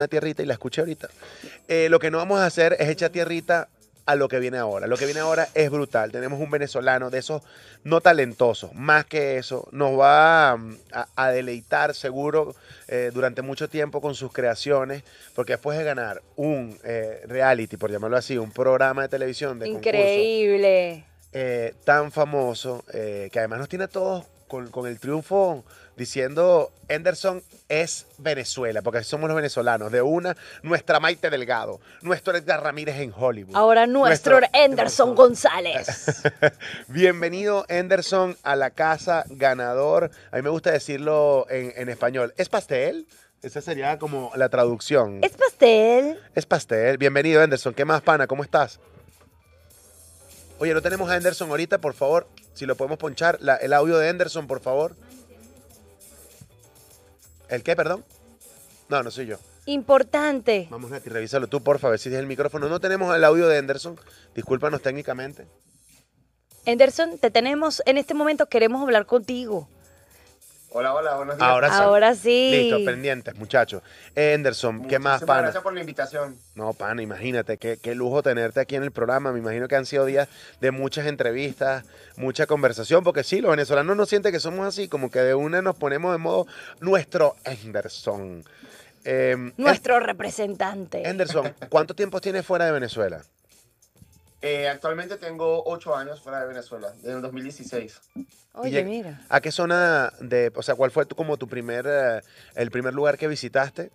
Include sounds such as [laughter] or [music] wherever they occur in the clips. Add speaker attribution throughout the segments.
Speaker 1: una tierrita y la escuché ahorita. Eh, lo que no vamos a hacer es echar tierrita a lo que viene ahora. Lo que viene ahora es brutal. Tenemos un venezolano de esos no talentosos, más que eso. Nos va mm, a, deleitar seguro eh, durante mucho tiempo con sus creaciones, porque después de ganar un eh, reality, por llamarlo así, un programa de televisión de
Speaker 2: Increíble.
Speaker 1: tan famoso, que además nos tiene a todos con, con el triunfo diciendo Enderson es Venezuela, porque somos los venezolanos, de una, nuestra Maite Delgado, nuestro Edgar Ramírez en Hollywood. Ahora nuestro, Enderson
Speaker 2: González.
Speaker 1: [laughs] Bienvenido, Enderson, a la casa ganador. A mí me gusta decirlo en, español. ¿Es pastel? Esa sería como la traducción. Es pastel. Es pastel. Bienvenido, Enderson. ¿Qué más, pana? ¿Cómo estás? Oye, no tenemos a Anderson ahorita, por favor. Si lo podemos ponchar, el audio de Enderson, por favor. ¿El qué, perdón? No, no soy yo.
Speaker 2: Importante.
Speaker 1: Vamos, Nati, revísalo tú, por favor, si es el micrófono. No tenemos el audio de Anderson. Discúlpanos
Speaker 2: técnicamente. Anderson, te tenemos. En este momento queremos hablar contigo.
Speaker 3: Hola, hola, buenos días.
Speaker 1: Ahora, sí. Listo, pendientes, muchachos. Enderson, ¿qué más, pana? Gracias
Speaker 3: por la invitación.
Speaker 1: No, pana, imagínate, qué, lujo tenerte aquí en el programa. Me imagino que han sido días de muchas entrevistas, mucha conversación, porque sí, los venezolanos nos sienten que somos así, como que de una nos ponemos de modo nuestro Enderson. Em, nuestro representante. Enderson, ¿cuánto tiempo tienes fuera de Venezuela?
Speaker 3: Eh, actualmente tengo ocho años fuera de Venezuela, desde el 2016. Oye, mira.
Speaker 1: ¿A qué zona de, o sea, cuál fue como tu primer, eh, el primer lugar que visitaste?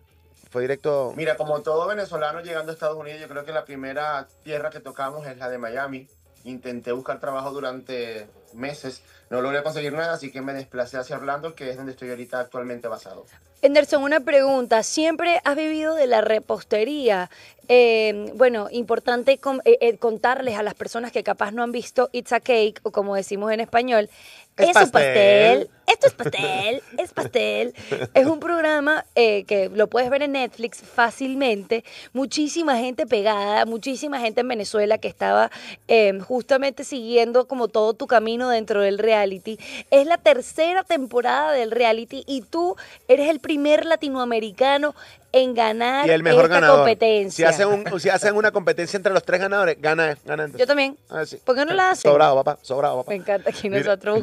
Speaker 1: ¿Fue directo? Mira,
Speaker 3: como todo venezolano llegando a Estados Unidos, yo creo que la primera tierra que tocamos es la de Miami intenté buscar trabajo durante meses, no logré conseguir nada, así que me desplacé hacia Orlando, que es donde estoy ahorita actualmente basado.
Speaker 2: Anderson, una pregunta. Siempre has vivido de la repostería. Eh, bueno, importante eh, eh, contarles a las personas que capaz no han visto It's a Cake, o como decimos en español, es, es pastel. Esto es pastel, es pastel. Es un programa eh, que lo puedes ver en Netflix fácilmente. Muchísima gente pegada, muchísima gente en Venezuela que estaba em, justamente siguiendo como todo tu camino dentro del reality. Es la tercera temporada del reality y tú eres el primer latinoamericano en ganar y el mejor ganador. competencia. Si hacen,
Speaker 1: un, si hacen una competencia entre los tres ganadores, gana, Yo
Speaker 2: también. Ah, ¿Por qué no la hacen? Sobrado,
Speaker 1: papá, sobrado, papá. Me encanta aquí nosotros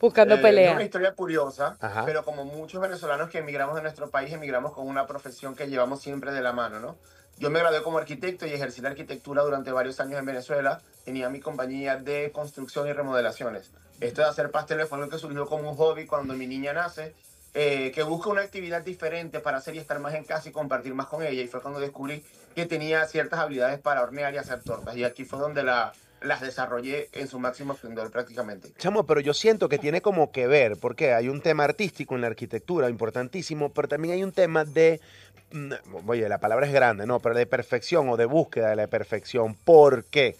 Speaker 1: buscando, eh, pelea. una
Speaker 2: historia
Speaker 3: curiosa, pero como muchos venezolanos que emigramos de nuestro país, emigramos con una profesión que llevamos siempre de la mano, ¿no? Yo me gradué como arquitecto y ejercí la arquitectura durante varios años en Venezuela. Tenía mi compañía de construcción y remodelaciones. Esto de hacer pasteles fue lo que surgió como un hobby cuando mi niña nace eh, que busca una actividad diferente para hacer y estar más en casa y compartir más con ella. Y fue cuando descubrí que tenía ciertas habilidades para hornear y hacer tortas. Y aquí fue donde las desarrollé en su máximo esplendor prácticamente.
Speaker 1: Chamo, pero yo siento que tiene como que ver, porque hay un tema artístico en la arquitectura importantísimo, pero también hay un tema de, mm, oye, la palabra es grande, ¿no? Pero de perfección o de búsqueda de la perfección. ¿Por qué?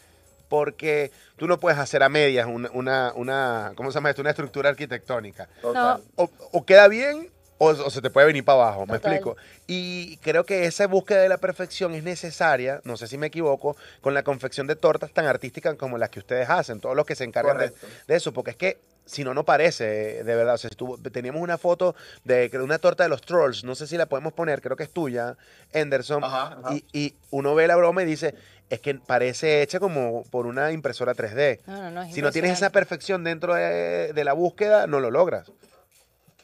Speaker 1: porque tú no puedes hacer a medias una, una, se llama Una estructura arquitectónica. O, queda bien o, se te puede venir para abajo, me explico. Y creo que esa búsqueda de la perfección es necesaria, no sé si me equivoco, con la confección de tortas tan artísticas como las que ustedes hacen, todos los que se encargan de, eso, porque es que si no, no parece, de verdad. teníamos una foto de una torta de los trolls, no sé si la podemos poner, creo que es tuya, Anderson. Y, y, uno ve la broma y dice, es que parece hecha como por una impresora 3D. si no tienes esa perfección dentro de, la búsqueda, no lo logras.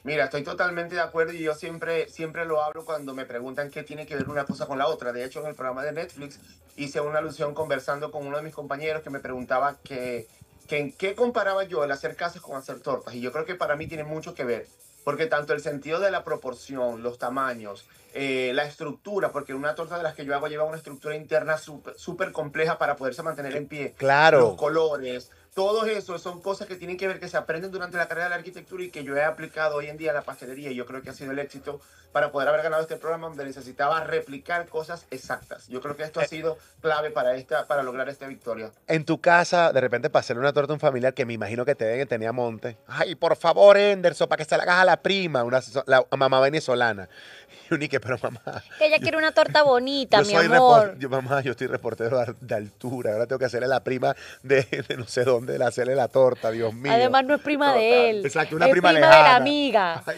Speaker 3: Mira, estoy totalmente de acuerdo y yo siempre, siempre lo hablo cuando me preguntan qué tiene que ver una cosa con la otra. De hecho, en el programa de Netflix hice una alusión conversando con uno de mis compañeros que me preguntaba que que en qué comparaba yo el hacer casas con hacer tortas. Y yo creo que para mí tiene mucho que ver, porque tanto el sentido de la proporción, los tamaños, eh, la estructura, porque una torta de las que yo hago lleva una estructura interna súper compleja para poderse mantener en pie. Claro. Los colores, todos esos son cosas que tienen que ver, que se aprenden durante la carrera de la arquitectura y que yo he aplicado hoy en día a la pastelería. Y yo creo que ha sido el éxito para poder haber ganado este programa donde necesitaba replicar cosas exactas. Yo creo que esto ha eh. sido clave para, esta, para lograr esta victoria.
Speaker 1: En tu casa, de repente, para una torta a un familiar que me imagino que te ven tenía monte. Ay, por favor, Enderso, para que se la hagas a la prima, una la mamá venezolana. [laughs] Y unique, pero mamá.
Speaker 2: ella quiere una torta bonita, mi amor.
Speaker 1: Yo, mamá, yo estoy reportero de, altura. Ahora tengo que hacerle a la prima de no sé dónde de hacerle la torta, Dios mío. Además
Speaker 2: no es prima de él.
Speaker 1: Exacto, una prima, prima de la
Speaker 2: amiga. [laughs]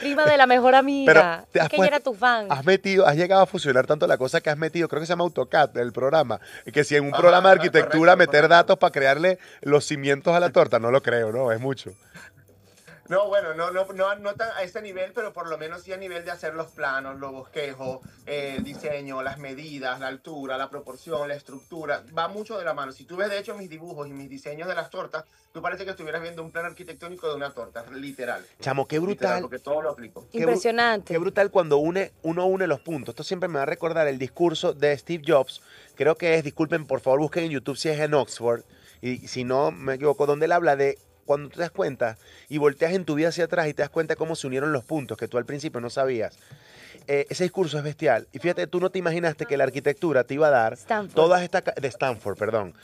Speaker 2: Prima de la mejor amiga. es que ella era tu fan. Has
Speaker 1: metido, has llegado a fusionar tanto la cosa que has metido, creo que se llama AutoCAD el programa, que si en un programa de arquitectura meter datos para crearle los cimientos a la torta, no lo creo, no, es mucho.
Speaker 3: No, bueno, no, no, no, tan a ese nivel, pero por lo menos sí a nivel de hacer los planos, los bosquejos, el eh, diseño, las medidas, la altura, la proporción, la estructura. Va mucho de la mano. Si tú ves, de hecho, mis dibujos y mis diseños de las tortas, tú parece que estuvieras viendo un plan arquitectónico de una torta, literal.
Speaker 1: Chamo, qué brutal. todo lo Impresionante. Qué, brutal cuando une, uno une los puntos. Esto siempre me va a recordar el discurso de Steve Jobs. Creo que es, disculpen, por favor, busquen en YouTube si es en Oxford. Y si no me equivoco, donde él habla de cuando te das cuenta y volteas en tu vida hacia atrás y te das cuenta cómo se unieron los puntos que tú al principio no sabías, eh, ese discurso es bestial. Y fíjate, tú no te imaginaste que la arquitectura te iba a dar todas estas de Stanford, perdón,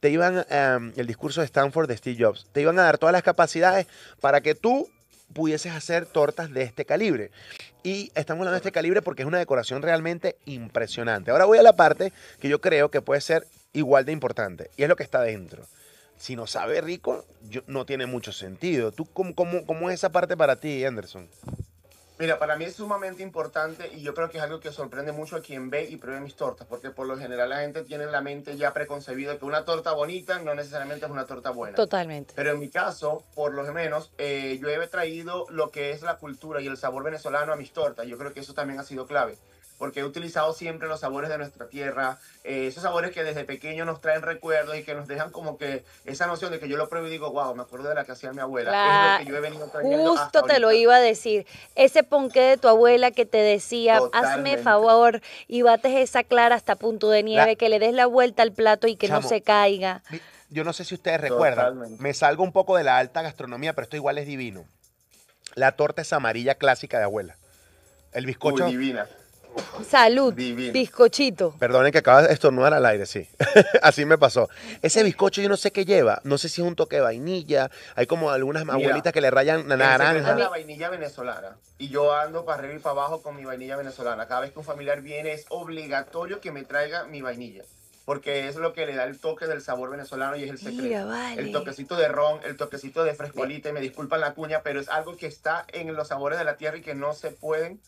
Speaker 1: te iban em, el discurso de Stanford de Steve Jobs, te iban a dar todas las capacidades para que tú pudieses hacer tortas de este calibre. Y estamos hablando de este calibre porque es una decoración realmente impresionante. Ahora voy a la parte que yo creo que puede ser igual de importante y es lo que está dentro si no sabe rico, yo, no tiene mucho sentido. ¿Tú cómo, cómo, es esa parte para ti, Anderson?
Speaker 3: Mira, para mí es sumamente importante y yo creo que es algo que sorprende mucho a quien ve y pruebe mis tortas, porque por lo general la gente tiene en la mente ya preconcebida que una torta bonita no necesariamente es una torta buena.
Speaker 2: Totalmente.
Speaker 3: Pero en mi caso, por lo menos, eh, yo he traído lo que es la cultura y el sabor venezolano a mis tortas. Yo creo que eso también ha sido clave porque he utilizado siempre los sabores de nuestra tierra, eh, esos sabores que desde pequeño nos traen recuerdos y que nos dejan como que esa noción de que yo lo pruebo y digo, wow, me acuerdo de la que hacía mi abuela. Es lo que yo he venido trayendo Justo te lo iba a
Speaker 2: decir. Ese ponqué de tu abuela que te decía, hazme favor y bates esa clara hasta punto de nieve, que le des la vuelta al plato y que no se caiga.
Speaker 1: Yo no sé si ustedes recuerdan, me salgo un poco de la alta gastronomía, pero esto igual es divino. La torta es amarilla clásica de abuela. El bizcocho. Muy divina.
Speaker 2: [laughs] Salud. Bizcochito.
Speaker 1: Perdonen que acabas de estornudar al aire, sí. [laughs] Así me pasó. Ese bizcocho yo no sé qué lleva. No sé si es un toque de vainilla. Hay como algunas abuelitas que le rayan la naranja. la
Speaker 3: vainilla venezolana. Y yo ando para arriba y para abajo con mi vainilla venezolana. Cada vez que un familiar viene es obligatorio que me traiga mi vainilla porque es lo que le da el toque del sabor venezolano y es el secreto. El toquecito de ron, el toquecito de frescolita, y me disculpan la cuña, pero es algo que está en los sabores de la tierra y que no se pueden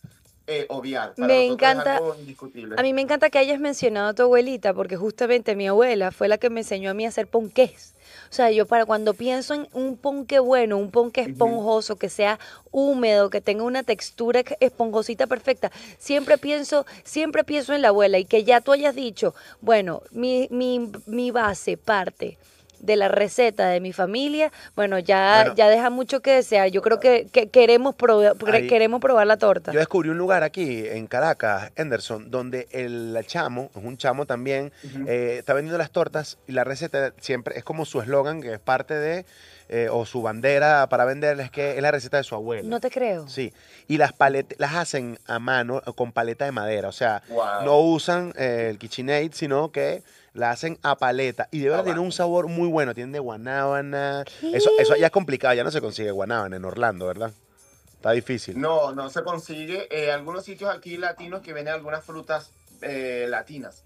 Speaker 3: eh, obviar. me encanta. indiscutible. A mí me
Speaker 2: encanta que hayas mencionado a tu abuelita, porque justamente mi abuela fue la que me enseñó a mí a hacer ponques. O sea, yo para cuando pienso en un ponque bueno, un ponque esponjoso, que sea húmedo, que tenga una textura esponjosita perfecta, siempre pienso, siempre pienso en la abuela y que ya tú hayas dicho, bueno, mi, mi, mi base parte de la receta de mi familia, bueno, ya, ya deja mucho que desear. Yo creo que, que queremos, probar, queremos probar la torta. Yo
Speaker 1: descubrí un lugar aquí en Caracas, Henderson, donde el chamo, es un chamo también, eh, está vendiendo las tortas y la receta siempre es como su eslogan, que es parte de eh, o su bandera para venderles que es la receta de su abuelo. No te creo. Sí. Y las paletas las hacen a mano con paleta de madera. O sea, no usan eh, el KitchenAid, sino que la hacen a paleta. Y de verdad tiene un sabor muy bueno. Tienen de guanábana. Eso, ya es complicado, ya no se consigue guanábana en Orlando, ¿verdad? Está difícil.
Speaker 3: No, no se consigue. Eh, algunos sitios aquí latinos que venden algunas frutas latinas.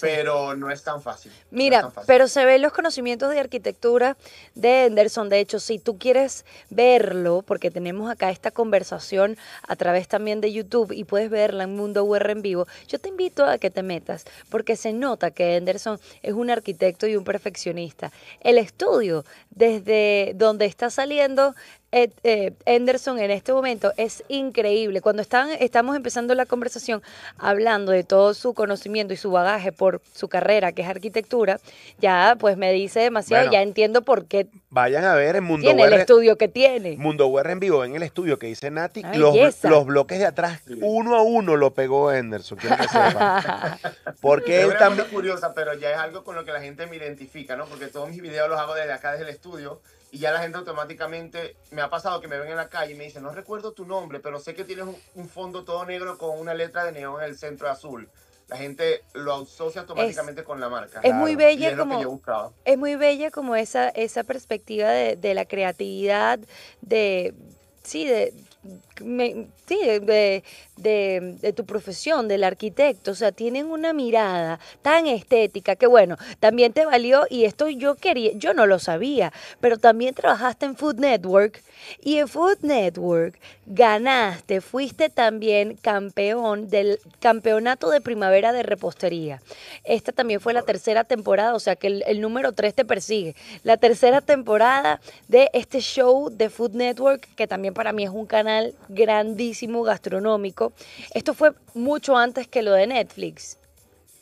Speaker 3: Pero no es tan fácil.
Speaker 2: Mira, pero se ven los conocimientos de arquitectura de Henderson. De hecho, si tú quieres verlo, porque tenemos acá esta conversación a través también de YouTube y puedes verla en Mundo UR en vivo, yo te invito a que te metas, porque se nota que Henderson es un arquitecto y un perfeccionista. El estudio, desde donde está saliendo eh, eh, Anderson en este momento es increíble. Cuando están, estamos empezando la conversación hablando de todo su conocimiento y su bagaje por su carrera, que es arquitectura, ya pues me dice demasiado, ya entiendo por qué.
Speaker 1: Vayan a ver en Mundo Tiene el estudio que tiene. Mundo Guerra en vivo, en el estudio que dice Nati, los, bloques de atrás, uno a uno lo pegó Anderson. [laughs] Porque es también.
Speaker 3: curiosa, pero ya es algo con lo que la gente me identifica, ¿no? Porque todos mis videos los hago desde acá, desde el estudio y ya la gente automáticamente me ha pasado que me ven en la calle y me dicen, no recuerdo tu nombre, pero sé que tienes un, fondo todo negro con una letra de neón en el centro azul. La gente lo asocia automáticamente con la marca. Es muy bella como
Speaker 2: es muy bella como esa esa perspectiva de, de la creatividad de sí de sí, de, tu profesión, del arquitecto, o sea, tienen una mirada tan estética que bueno, también te valió y esto yo quería, yo no lo sabía, pero también trabajaste en Food Network y en Food Network ganaste, fuiste también campeón del campeonato de primavera de repostería. Esta también fue la tercera temporada, o sea que el, número tres te persigue. La tercera temporada de este show de Food Network, que también para mí es un canal grandísimo gastronómico. Esto fue mucho antes que lo de Netflix.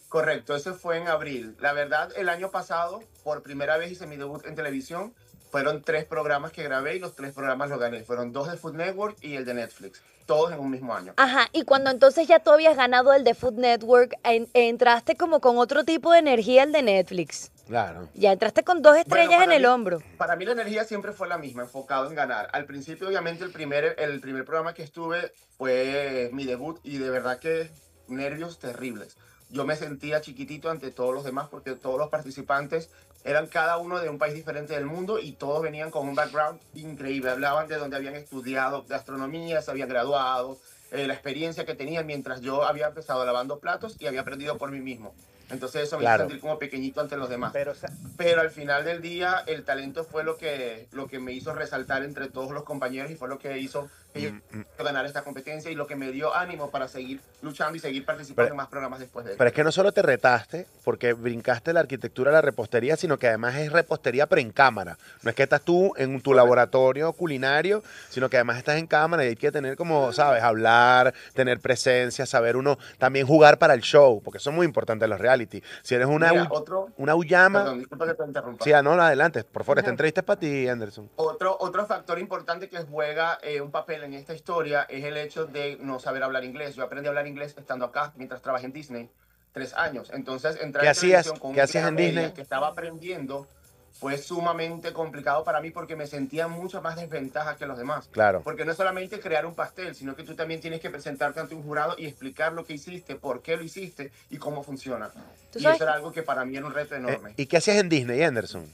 Speaker 3: Correcto, eso fue en abril. La verdad, el año pasado, por primera vez hice mi debut en televisión. Fueron tres programas que grabé y los tres programas los gané. Fueron dos de Food Network y el de Netflix todos en un mismo año.
Speaker 2: Ajá, y cuando entonces ya tú habías ganado el de Food Network, entraste como con otro tipo de energía el de Netflix. Claro. Ya entraste con dos estrellas en el hombro.
Speaker 3: Para mí la energía siempre fue la misma, enfocado en ganar. Al principio, obviamente, el primer, el primer programa que estuve fue mi debut y de verdad que nervios terribles. Yo me sentía chiquitito ante todos los demás porque todos los participantes eran cada uno de un país diferente del mundo y todos venían con un background increíble. Hablaban de donde habían estudiado gastronomía, se habían graduado, eh, la experiencia que tenían mientras yo había empezado lavando platos y había aprendido por mí mismo. Entonces eso me hizo sentir como pequeñito ante los demás. Pero, Pero, al final del día el talento fue lo que, lo que me hizo resaltar entre todos los compañeros y fue lo que hizo Mm, mm. ganar esta competencia y lo que me dio ánimo para seguir luchando y seguir participando en más programas después de Pero es que no
Speaker 1: solo te retaste porque brincaste la arquitectura a la repostería, sino que además es repostería pero en cámara. No es que estás tú en tu laboratorio culinario, sino que además estás en cámara y hay que tener como, sabes, hablar, tener presencia, saber uno también jugar para el show, porque eso es muy importante en los reality. Si eres una, otro, una uyama... Perdón, disculpa que te interrumpa. Sí, ah, no, adelante, por favor, esta entrevista es para ti, Anderson.
Speaker 3: Otro, otro factor importante que juega eh, un papel en esta historia es el hecho de no saber hablar inglés. Yo aprendí a hablar inglés estando acá mientras trabajé en Disney tres años. Entonces, entrar en con ¿qué hacías en Disney? que estaba aprendiendo fue sumamente complicado para mí porque me sentía mucho más desventaja que los demás. Claro. Porque no solamente crear un pastel, sino que tú también tienes que presentarte ante un jurado y explicar lo que hiciste, por qué lo hiciste y cómo funciona. Y eso era algo que para mí era un reto eh, enorme.
Speaker 1: ¿Y qué hacías en Disney, Anderson?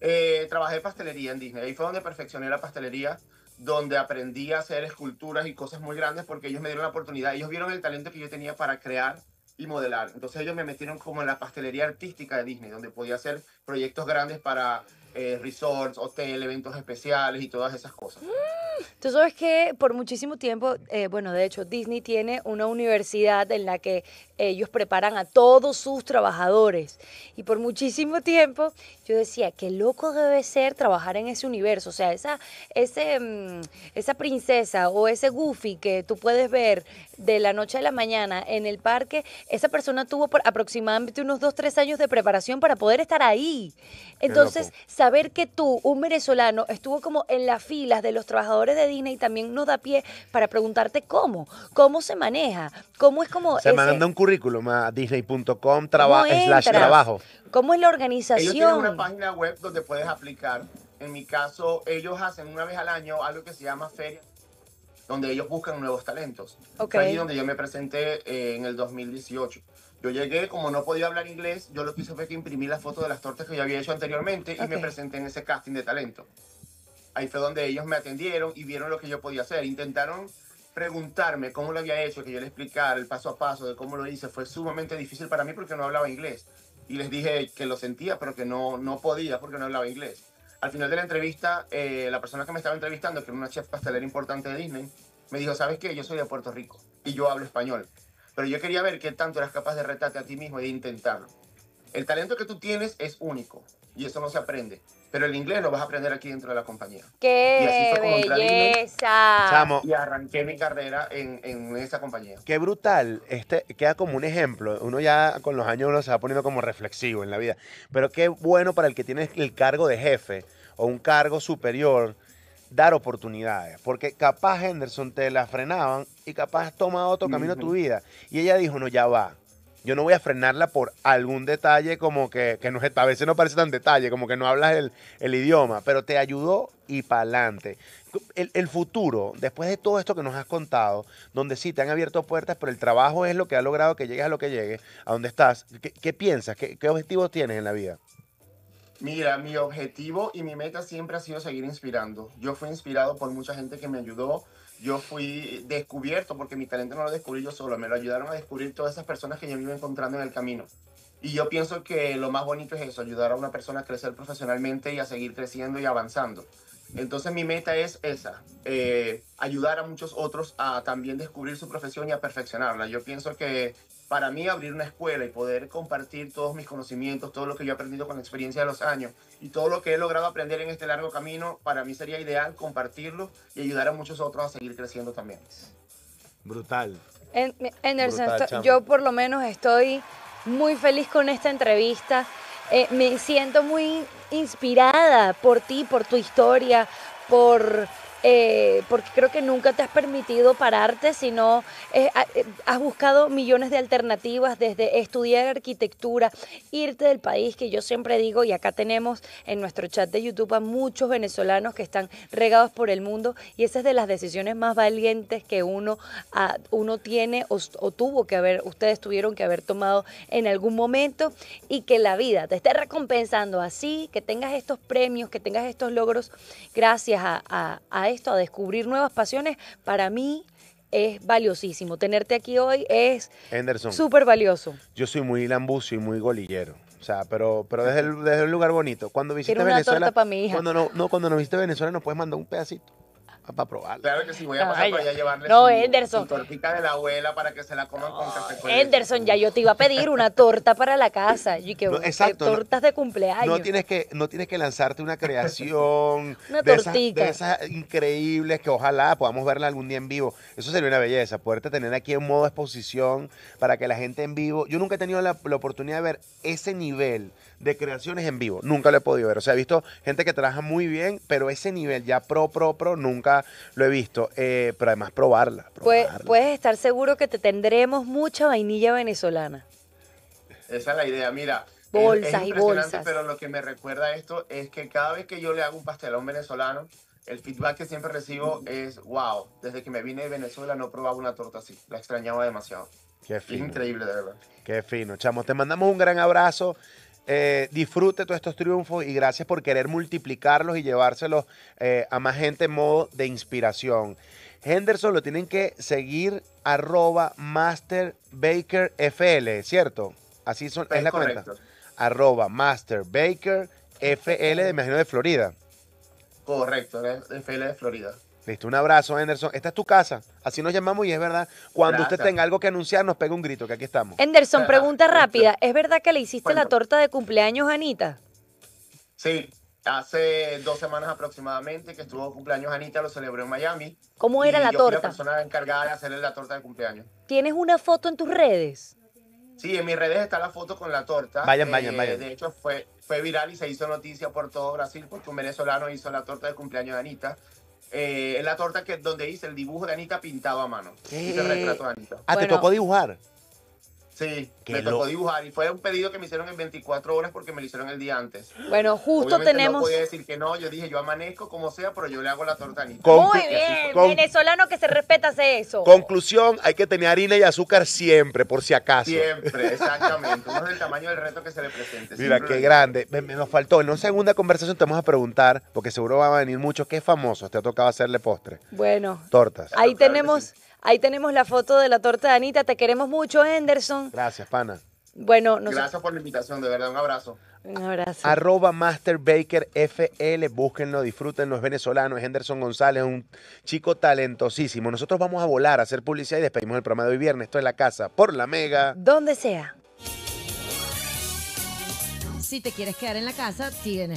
Speaker 3: Eh, trabajé pastelería en Disney. Ahí fue donde perfeccioné la pastelería donde aprendí a hacer esculturas y cosas muy grandes porque ellos me dieron la oportunidad, ellos vieron el talento que yo tenía para crear y modelar. Entonces ellos me metieron como en la pastelería artística de Disney, donde podía hacer proyectos grandes para eh, resorts, hotel, eventos especiales y todas esas cosas.
Speaker 2: Mm. Tú sabes que por muchísimo tiempo, eh, bueno, de hecho, Disney tiene una universidad en la que ellos preparan a todos sus trabajadores. Y por muchísimo tiempo yo decía, qué loco debe ser trabajar en ese universo. O sea, esa, ese, mm, esa princesa o ese goofy que tú puedes ver de la noche a la mañana en el parque, esa persona tuvo aproximadamente unos dos tres años de preparación para poder estar ahí. Entonces, saber que tú, un venezolano, estuvo como en las filas de los trabajadores de Disney también nos da pie para preguntarte cómo, cómo se maneja, cómo es como... Se manda un
Speaker 1: currículum a disney.com trabajo.
Speaker 2: ¿Cómo es la organización? Ellos tienen una
Speaker 3: página web donde puedes aplicar. En mi caso, ellos hacen una vez al año algo que se llama feria donde ellos buscan nuevos talentos. ok ahí donde yo me presenté eh, en el 2018. Yo llegué, como no podía hablar inglés, yo lo que hice fue que imprimí las fotos de las tortas que yo había hecho anteriormente y me presenté en ese casting de talento. Ahí fue donde ellos me atendieron y vieron lo que yo podía hacer. Intentaron preguntarme cómo lo había hecho, que yo les explicara el paso a paso de cómo lo hice. Fue sumamente difícil para mí porque no hablaba inglés. Y les dije que lo sentía, pero que no, no podía porque no hablaba inglés. Al final de la entrevista, eh, la persona que me estaba entrevistando, que era una chef pastelera importante de Disney, me dijo, ¿sabes qué? Yo soy de Puerto Rico y yo hablo español. Pero yo quería ver qué tanto eras capaz de retarte a ti mismo y de intentarlo. El talento que tú tienes es único y eso no se aprende pero el inglés lo vas a aprender aquí dentro de la compañía.
Speaker 2: ¡Qué y belleza! Y arranqué
Speaker 1: mi
Speaker 3: carrera en, en esa compañía.
Speaker 1: ¡Qué brutal! Este queda como un ejemplo. Uno ya con los años uno se va poniendo como reflexivo en la vida. Pero qué bueno para el que tiene el cargo de jefe o un cargo superior dar oportunidades, porque capaz Henderson te la frenaban y capaz toma otro camino tu vida. Y ella dijo, no, ya va, yo no voy a frenarla por algún detalle como que, que a veces no parece tan detalle, como que no hablas el, idioma, pero te ayudó y para adelante. El, futuro, después de todo esto que nos has contado, donde sí te han abierto puertas, pero el trabajo es lo que ha logrado que llegues a lo que llegues, a donde estás, ¿qué, piensas? ¿Qué, objetivo objetivos tienes en la vida?
Speaker 3: Mira, mi objetivo y mi meta siempre ha sido seguir inspirando. Yo fui inspirado por mucha gente que me ayudó, yo fui descubierto, porque mi talento no lo descubrí yo solo, me lo ayudaron a descubrir todas esas personas que yo me iba encontrando en el camino. Y yo pienso que lo más bonito es eso, ayudar a una persona a crecer profesionalmente y a seguir creciendo y avanzando. Entonces mi meta es esa, eh, ayudar a muchos otros a también descubrir su profesión y a perfeccionarla. Yo pienso que para mí abrir una escuela y poder compartir todos mis conocimientos, todo lo que yo he aprendido con la experiencia de los años y todo lo que he logrado aprender en este largo camino, para mí sería ideal compartirlo y ayudar a muchos otros a seguir creciendo también.
Speaker 1: Brutal.
Speaker 2: En, el centro, yo por lo menos estoy muy feliz con esta entrevista. Eh, me siento muy inspirada por ti, por tu historia, por eh, porque creo que nunca te has permitido pararte, sino eh, eh, has buscado millones de alternativas desde estudiar arquitectura, irte del país, que yo siempre digo, y acá tenemos en nuestro chat de YouTube a muchos venezolanos que están regados por el mundo, y esa es de las decisiones más valientes que uno, uno tiene o, tuvo que haber, ustedes tuvieron que haber tomado en algún momento, y que la vida te esté recompensando así, que tengas estos premios, que tengas estos logros gracias a, a, a esto, a descubrir nuevas pasiones, para mí es valiosísimo. Tenerte aquí hoy es súper valioso.
Speaker 1: Yo soy muy lambucio y muy golillero. O sea, pero, pero desde, el, desde un lugar bonito. Cuando visité Venezuela. Cuando no, no, cuando nos visité Venezuela nos puedes mandar un pedacito para probar.
Speaker 3: Claro que sí, voy a ah, pasar para llevarle su, tortita de la abuela para que se la coman con café. Con Anderson,
Speaker 2: ya yo te iba a pedir una torta para la casa. Y que, exacto. tortas de cumpleaños. No
Speaker 1: tienes, que, no tienes que lanzarte una creación [laughs] una de, esas, de, esas, increíbles que ojalá podamos verla algún día en vivo. Eso sería una belleza, poderte tener aquí en modo exposición para que la gente en vivo... Yo nunca he tenido la oportunidad de ver ese nivel de creaciones en vivo. Nunca lo he podido ver. O sea, he visto gente que trabaja muy bien, pero ese nivel ya pro, pro, pro, nunca lo he visto, eh, pero además probarla.
Speaker 2: puedes estar seguro que te tendremos mucha vainilla venezolana.
Speaker 3: Esa es la idea, mira. Bolsas y bolsas. Pero lo que me recuerda esto es que cada vez que yo le hago un pastelón venezolano, el feedback que siempre recibo es, wow, desde que me vine de Venezuela no probaba una torta así, la extrañaba demasiado.
Speaker 1: Qué fino. increíble, de verdad. Qué fino, chamo. Te mandamos un gran abrazo. Eh, disfrute todos estos triunfos y gracias por querer multiplicarlos y llevárselos eh, a más gente en modo de inspiración. Henderson lo tienen que seguir arroba Master Baker FL, ¿cierto? Así son, es, la cuenta. Arroba Master Baker FL, imagino de Florida.
Speaker 3: Correcto, FL de Florida.
Speaker 1: Listo, un abrazo, Anderson. Esta es tu casa. Así nos llamamos y es verdad. Cuando usted tenga algo que anunciar, nos pega un grito, que aquí estamos.
Speaker 2: Anderson, pregunta rápida. ¿Es verdad que le hiciste la torta de cumpleaños a Anita?
Speaker 3: Sí, hace dos semanas aproximadamente que estuvo cumpleaños Anita, lo celebró en Miami.
Speaker 2: ¿Cómo era la torta? Fui la persona
Speaker 3: encargada de hacerle la torta de cumpleaños.
Speaker 2: ¿Tienes una foto en tus redes?
Speaker 3: Sí, en mis redes está la foto con la torta. Vayan, vayan, eh, vayan. De hecho, fue, fue viral y se hizo noticia por todo Brasil porque un venezolano hizo la torta de cumpleaños de Anita eh, la torta que donde hice el dibujo de Anita pintado a mano. el eh, retrato de Anita. Ah, te tocó dibujar. Sí, me tocó dibujar y fue un pedido que me hicieron en 24 horas porque me lo hicieron el día antes.
Speaker 2: Bueno, justo tenemos. No podía
Speaker 3: decir que no, yo dije yo amanezco
Speaker 2: como sea, pero yo le hago la torta Muy bien, venezolano que se respeta hace eso.
Speaker 1: Conclusión, hay que tener harina y azúcar siempre, por si acaso. Siempre, [laughs]
Speaker 3: exactamente. Uno del tamaño del reto que se le presente. Mira,
Speaker 1: qué grande. Me, nos faltó. En una segunda conversación te vamos a preguntar, porque seguro van a venir muchos, ¿qué famoso, te ha tocado hacerle postre? Bueno. Tortas.
Speaker 2: Ahí tenemos. Ahí tenemos la foto de la torta de Anita. Te queremos mucho, Henderson.
Speaker 1: Gracias, pana.
Speaker 2: Bueno, nos...
Speaker 3: Gracias por la invitación, de verdad, un abrazo.
Speaker 1: Un abrazo. Arroba Master Baker FL, búsquenlo, disfrútenlo, es venezolano, es Henderson González, un chico talentosísimo. Nosotros vamos a volar a hacer publicidad y despedimos el programa de hoy viernes. Esto es La Casa, por La Mega.
Speaker 2: Donde sea. Si te quieres quedar en la casa, tienes